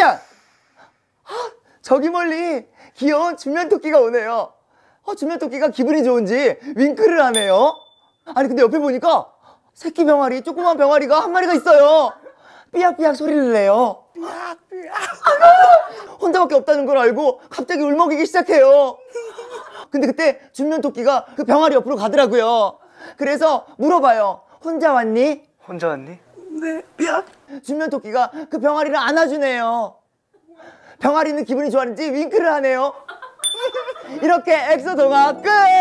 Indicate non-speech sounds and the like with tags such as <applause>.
야! 저기 멀리 귀여운 주면토끼가 오네요. 어, 주면토끼가 기분이 좋은지 윙크를 하네요. 아니 근데 옆에 보니까 새끼 병아리, 조그만 병아리가 한 마리가 있어요. 삐약삐약 소리를 내요. 삐약삐약. 아, 혼자밖에 없다는 걸 알고 갑자기 울먹이기 시작해요. 근데 그때 준면토끼가 그 병아리 옆으로 가더라고요. 그래서 물어봐요. 혼자 왔니? 혼자 왔니? 미안한데 네, 미안 준면 토끼가 그 병아리를 안아주네요 병아리는 기분이 좋아하는지 윙크를 하네요 <laughs> 이렇게 엑소 동화 끝!